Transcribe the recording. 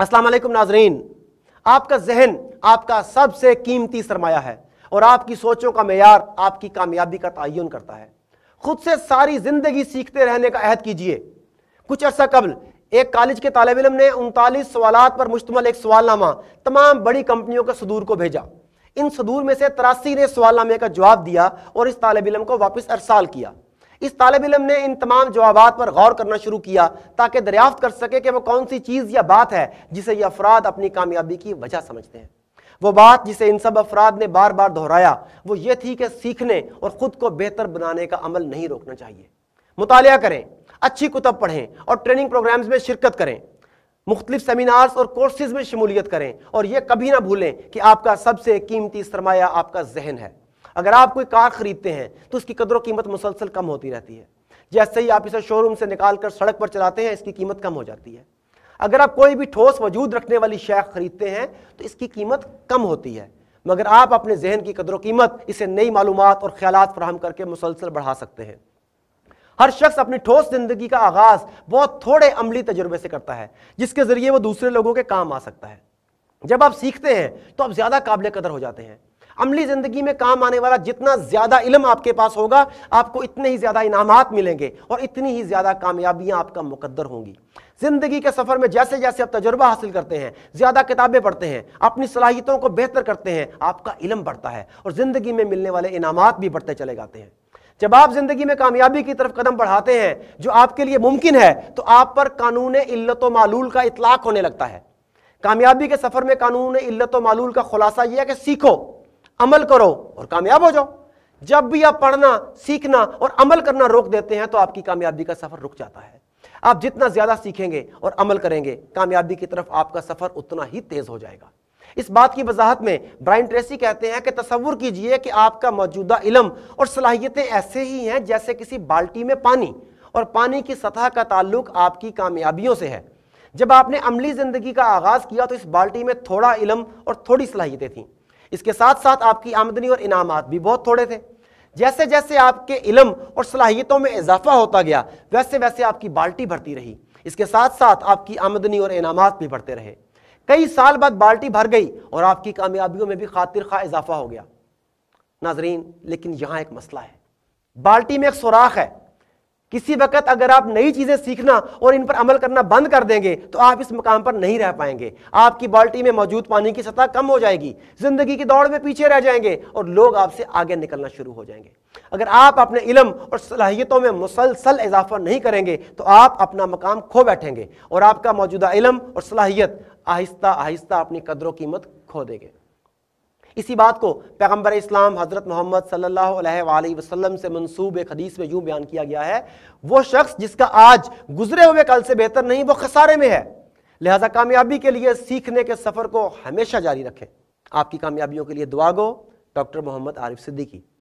السلام علیکم ناظرین آپ کا ذہن آپ کا سب سے قیمتی سرمایہ ہے اور آپ کی سوچوں کا معیار آپ کی کامیابی کا تعین کرتا ہے خود سے ساری زندگی سیکھتے رہنے کا عہد کیجئے کچھ عرصہ قبل ایک کالج کے طالب علم نے انتالیس سوالات پر مشتمل ایک سوال نامہ تمام بڑی کمپنیوں کے صدور کو بھیجا ان صدور میں سے تراسی نے سوال نامے کا جواب دیا اور اس طالب علم کو واپس ارسال کیا اس طالب علم نے ان تمام جوابات پر غور کرنا شروع کیا تاکہ دریافت کر سکے کہ وہ کون سی چیز یا بات ہے جسے یہ افراد اپنی کامیابی کی وجہ سمجھتے ہیں وہ بات جسے ان سب افراد نے بار بار دہرایا وہ یہ تھی کہ سیکھنے اور خود کو بہتر بنانے کا عمل نہیں روکنا چاہیے مطالعہ کریں اچھی کتب پڑھیں اور ٹریننگ پروگرامز میں شرکت کریں مختلف سیمینارز اور کورسز میں شمولیت کریں اور یہ کبھی نہ بھولیں کہ آپ کا سب سے قیمتی سرمایہ آپ کا ذہن ہے اگر آپ کوئی کار خریدتے ہیں تو اس کی قدر و قیمت مسلسل کم ہوتی رہتی ہے جیسے ہی آپ اسے شو روم سے نکال کر سڑک پر چلاتے ہیں اس کی قیمت کم ہو جاتی ہے اگر آپ کوئی بھی ٹھوس وجود رکھنے والی شیخ خریدتے ہیں تو اس کی قیمت کم ہوتی ہے مگر آپ اپنے ذہن کی قدر و قیمت اسے نئی معلومات اور خیالات فراہم کر کے مسلسل بڑھا سکتے ہیں ہر شخص اپنی ٹھوس زندگی کا آغاز بہت تھوڑے عملی تجربے سے کرتا ہے جس کے ذریعے وہ دوسرے لوگوں کے کام آ سکتا ہے جب آپ سیکھتے ہیں تو آپ زیادہ قابل قدر ہو جاتے ہیں عملی زندگی میں کام آنے والا جتنا زیادہ علم آپ کے پاس ہوگا آپ کو اتنے ہی زیادہ انعامات ملیں گے اور اتنی ہی زیادہ کامیابیاں آپ کا مقدر ہوں گی زندگی کے سفر میں جیسے جیسے آپ تجربہ حاصل کرتے ہیں زیادہ کتابیں پڑھتے ہیں اپنی صلاحیتوں کو بہتر کرتے ہیں آپ کا علم بڑھتا ہے اور زندگی میں ملنے والے انعامات بھی بڑھتے چلے جاتے ہیں جب آپ زندگی میں کامیابی کی طرف قدم بڑھاتے ہیں جو آپ کے لیے ممکن ہے تو آپ پر قانون علت و معلول کا اطلاق ہونے لگتا ہے کامیابی کے سفر میں قانون علت و معلول کا خلاصہ یہ ہے کہ سیکھو عمل کرو اور کامیاب ہو جاؤ جب بھی آپ پڑھنا سیکھنا اور عمل کرنا روک دیتے ہیں تو آپ کی کامیابی کا سفر رک جاتا ہے آپ جتنا زیادہ سیکھیں گے اور عمل کریں گے کامیابی کی طرف آپ کا سفر اتنا ہی تیز ہو جائے گا اس بات کی وضاحت میں برائن ٹریسی کہتے ہیں کہ تصور کیجئے کہ آپ کا موجودہ علم اور صلاحیتیں ایسے ہی ہیں جیسے کسی بالٹی میں پانی اور پانی کی سطح کا تعلق آپ کی کامیابیوں سے ہے جب آپ نے عملی زندگی کا آغاز کیا تو اس بالٹی میں تھوڑا علم اور تھوڑی صلاحیتیں تھیں اس کے ساتھ ساتھ آپ کی آمدنی اور انعامات بھی بہت تھوڑے تھے جیسے جیسے آپ کے علم اور صلاحیتوں میں اضافہ ہوتا گیا ویسے ویسے آپ کی بالٹی بھرتی رہی اس کے ساتھ ساتھ آپ کی آمدنی اور انعامات بھی بڑھتے رہے کئی سال بعد بالٹی بھر گئی اور آپ کی کامیابیوں میں بھی خاطر خواہ اضافہ ہو گیا ناظرین لیکن یہاں ایک مسئلہ ہے بالٹی میں ایک سوراخ ہے کسی وقت اگر آپ نئی چیزیں سیکھنا اور ان پر عمل کرنا بند کر دیں گے تو آپ اس مقام پر نہیں رہ پائیں گے آپ کی بالٹی میں موجود پانی کی سطح کم ہو جائے گی زندگی کی دوڑ میں پیچھے رہ جائیں گے اور لوگ آپ سے آگے نکلنا شروع ہو جائیں گے اگر آپ اپنے علم اور صلاحیتوں میں مسلسل اضافہ نہیں کریں گے تو آپ اپنا مقام کھو بیٹھیں گے اور آپ کا موجودہ علم اور صلاحیت آہستہ آہستہ اپنی قدر و قیمت کھو دیں گے اسی بات کو پیغمبر اسلام حضرت محمد صلی اللہ علیہ وآلہ وسلم سے منصوب ایک حدیث میں یوں بیان کیا گیا ہے وہ شخص جس کا آج گزرے ہوئے کل سے بہتر نہیں وہ خسارے میں ہے لہٰذا کامیابی کے لیے سیکھنے کے سفر کو ہمیشہ جاری رکھیں آپ کی کامیابیوں کے لیے دعا گو ڈاکٹر محمد عارف صدیقی